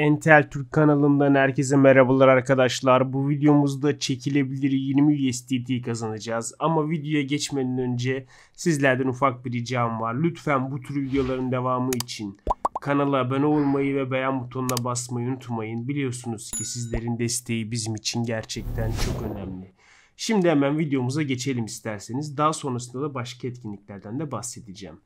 Entel Türk kanalından herkese merhabalar arkadaşlar. Bu videomuzda çekilebilir 20 USDT kazanacağız. Ama videoya geçmeden önce sizlerden ufak bir ricam var. Lütfen bu tür videoların devamı için kanala abone olmayı ve beğen butonuna basmayı unutmayın. Biliyorsunuz ki sizlerin desteği bizim için gerçekten çok önemli. Şimdi hemen videomuza geçelim isterseniz. Daha sonrasında da başka etkinliklerden de bahsedeceğim.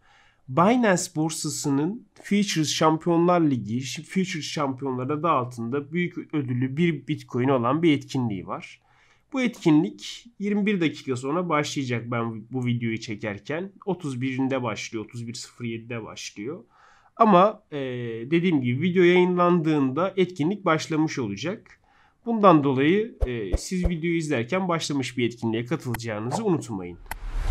Binance borsasının Futures Şampiyonlar Ligi, Futures Şampiyonları adı altında büyük ödüllü bir Bitcoin olan bir etkinliği var. Bu etkinlik 21 dakika sonra başlayacak ben bu videoyu çekerken. 31'inde başlıyor, 31.07'de başlıyor. Ama e, dediğim gibi video yayınlandığında etkinlik başlamış olacak. Bundan dolayı e, siz videoyu izlerken başlamış bir etkinliğe katılacağınızı unutmayın.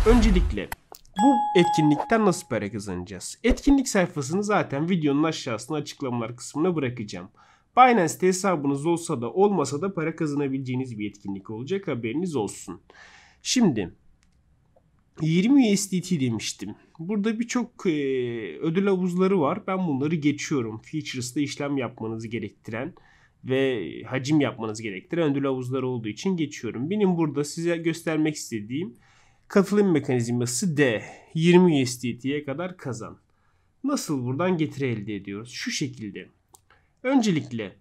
Öncelikle bu etkinlikten nasıl para kazanacağız? Etkinlik sayfasını zaten videonun aşağısına açıklamalar kısmına bırakacağım. Binance'te hesabınız olsa da olmasa da para kazanabileceğiniz bir etkinlik olacak haberiniz olsun. Şimdi 20 USDT demiştim. Burada birçok e, ödül havuzları var. Ben bunları geçiyorum. Features'ta işlem yapmanızı gerektiren ve hacim yapmanızı gerektiren ödül havuzları olduğu için geçiyorum. Benim burada size göstermek istediğim Katılım mekanizması D. 20 USDT'ye kadar kazan. Nasıl buradan getiri elde ediyoruz? Şu şekilde. Öncelikle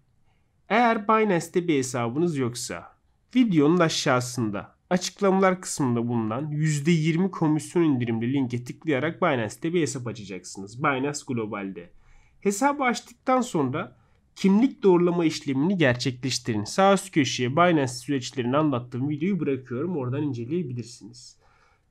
eğer Binance'te bir hesabınız yoksa videonun aşağısında açıklamalar kısmında bulunan %20 komisyon indirimli linke tıklayarak Binance'te bir hesap açacaksınız. Binance Global'de. Hesabı açtıktan sonra kimlik doğrulama işlemini gerçekleştirin. Sağ üst köşeye Binance süreçlerini anlattığım videoyu bırakıyorum. Oradan inceleyebilirsiniz.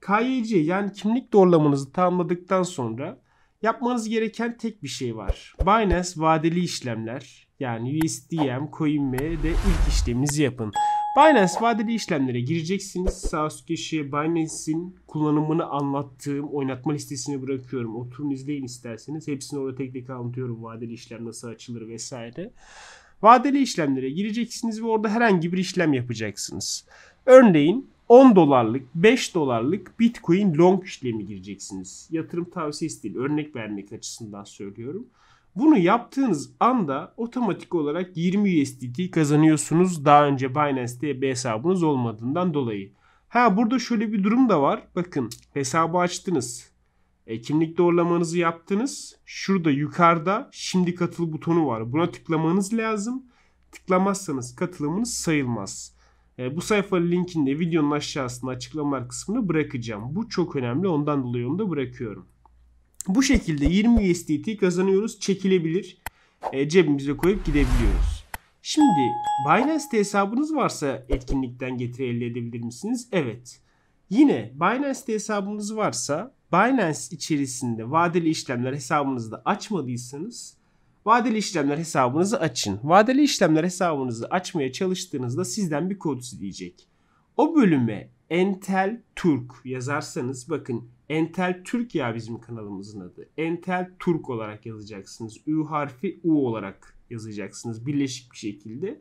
KYC yani kimlik doğrulamanızı tamamladıktan sonra yapmanız gereken tek bir şey var. Binance vadeli işlemler yani USDM, CoinMe'de ilk işleminizi yapın. Binance vadeli işlemlere gireceksiniz. Sağ üst köşeye Binance'in kullanımını anlattığım oynatma listesini bırakıyorum. Oturun izleyin isterseniz. Hepsini orada tek tek anlatıyorum. Vadeli işlem nasıl açılır vesaire. Vadeli işlemlere gireceksiniz ve orada herhangi bir işlem yapacaksınız. Örneğin 10 dolarlık, 5 dolarlık Bitcoin long işlemi gireceksiniz. Yatırım tavsiyesi değil, örnek vermek açısından söylüyorum. Bunu yaptığınız anda otomatik olarak 20 USDT kazanıyorsunuz daha önce Binance bir hesabınız olmadığından dolayı. Ha burada şöyle bir durum da var. Bakın hesabı açtınız. E, kimlik doğrulamanızı yaptınız. Şurada yukarıda şimdi katıl butonu var. Buna tıklamanız lazım. Tıklamazsanız katılımınız sayılmaz. Ee, bu sayfa linkinde videonun aşağısında açıklamalar kısmını bırakacağım. Bu çok önemli. Ondan dolayı onu da bırakıyorum. Bu şekilde 20 USDT kazanıyoruz. Çekilebilir. Ee, cebimize koyup gidebiliyoruz. Şimdi Binance'te hesabınız varsa etkinlikten getiri elde edebilir misiniz? Evet. Yine Binance'te hesabınız varsa Binance içerisinde vadeli işlemler hesabınızı da açmadıysanız Vadeli işlemler hesabınızı açın. Vadeli işlemler hesabınızı açmaya çalıştığınızda sizden bir kod isteyecek. O bölüme Entel Türk yazarsanız bakın Entel Türk ya bizim kanalımızın adı. Entel Türk olarak yazacaksınız. Ü harfi U olarak yazacaksınız birleşik bir şekilde.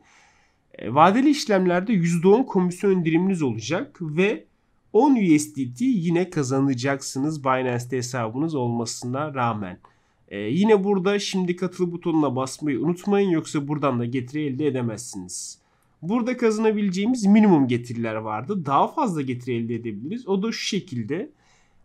E, vadeli işlemlerde %10 komisyon indiriminiz olacak ve 10 USDT yine kazanacaksınız Binance'de hesabınız olmasına rağmen. Ee, yine burada şimdi katıl butonuna basmayı unutmayın yoksa buradan da getiri elde edemezsiniz. Burada kazanabileceğimiz minimum getiriler vardı. Daha fazla getiri elde edebiliriz. O da şu şekilde.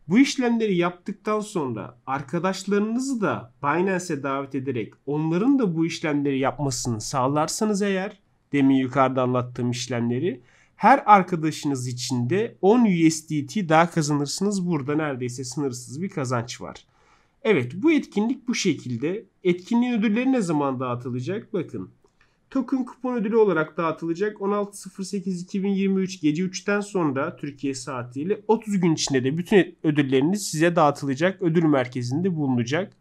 Bu işlemleri yaptıktan sonra arkadaşlarınızı da Binance'e davet ederek onların da bu işlemleri yapmasını sağlarsanız eğer demin yukarıda anlattığım işlemleri her arkadaşınız için de 10 USDT daha kazanırsınız. Burada neredeyse sınırsız bir kazanç var. Evet bu etkinlik bu şekilde. Etkinliğin ödülleri ne zaman dağıtılacak? Bakın. Token kupon ödülü olarak dağıtılacak 16.08.2023 gece 3'ten sonra Türkiye saatiyle 30 gün içinde de bütün ödülleriniz size dağıtılacak. Ödül merkezinde bulunacak.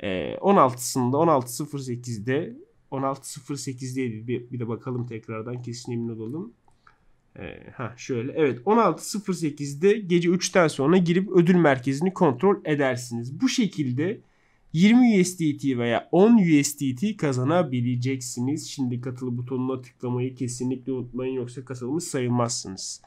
Ee, 16'sında 16.08'de 16.08'de bir, bir de bakalım tekrardan kesin emin olalım. Ee, ha şöyle evet 16.08'de gece 3'ten sonra girip ödül merkezini kontrol edersiniz. Bu şekilde 20 USDT veya 10 USDT kazanabileceksiniz. Şimdi katıl butonuna tıklamayı kesinlikle unutmayın yoksa katılmış sayılmazsınız.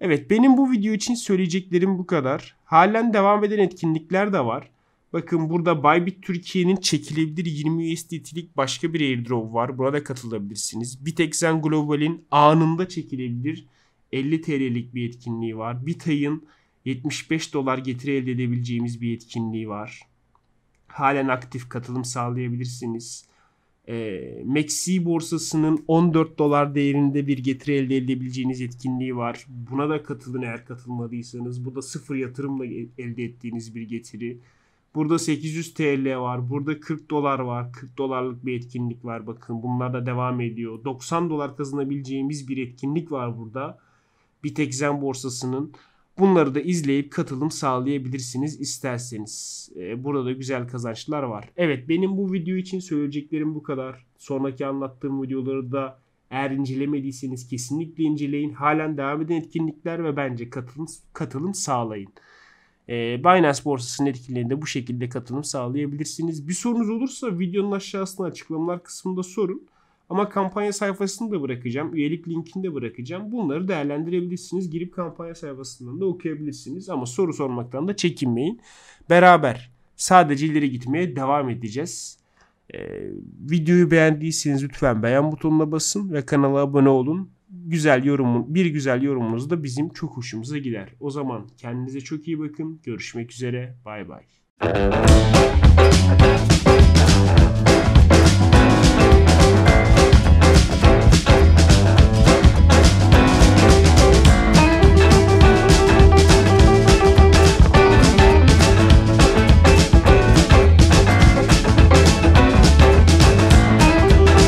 Evet benim bu video için söyleyeceklerim bu kadar. Halen devam eden etkinlikler de var. Bakın burada Bybit Türkiye'nin çekilebilir 20 USDT'lik başka bir airdrop var. Burada katılabilirsiniz. Bitexen Global'in anında çekilebilir 50 TL'lik bir etkinliği var. Bitay'ın 75 dolar getiri elde edebileceğimiz bir etkinliği var. Halen aktif katılım sağlayabilirsiniz. E, Maxi borsasının 14 dolar değerinde bir getiri elde edebileceğiniz etkinliği var. Buna da katılın eğer katılmadıysanız. Bu da sıfır yatırımla e, elde ettiğiniz bir getiri. Burada 800 TL var. Burada 40 dolar var. 40 dolarlık bir etkinlik var. Bakın bunlar da devam ediyor. 90 dolar kazanabileceğimiz bir etkinlik var burada. Bitek Zen borsasının. Bunları da izleyip katılım sağlayabilirsiniz isterseniz. Ee, burada da güzel kazançlar var. Evet benim bu video için söyleyeceklerim bu kadar. Sonraki anlattığım videoları da eğer incelemediyseniz kesinlikle inceleyin. Halen devam eden etkinlikler ve bence katılım, katılım sağlayın. Ee, Binance borsasının etkinliğinde bu şekilde katılım sağlayabilirsiniz. Bir sorunuz olursa videonun aşağısına açıklamalar kısmında sorun. Ama kampanya sayfasını da bırakacağım. Üyelik linkini de bırakacağım. Bunları değerlendirebilirsiniz. Girip kampanya sayfasından da okuyabilirsiniz. Ama soru sormaktan da çekinmeyin. Beraber sadece ileri gitmeye devam edeceğiz. Ee, videoyu beğendiyseniz lütfen beğen butonuna basın ve kanala abone olun güzel yorumun bir güzel yorumunuz da bizim çok hoşumuza gider. O zaman kendinize çok iyi bakın. Görüşmek üzere. Bay bay.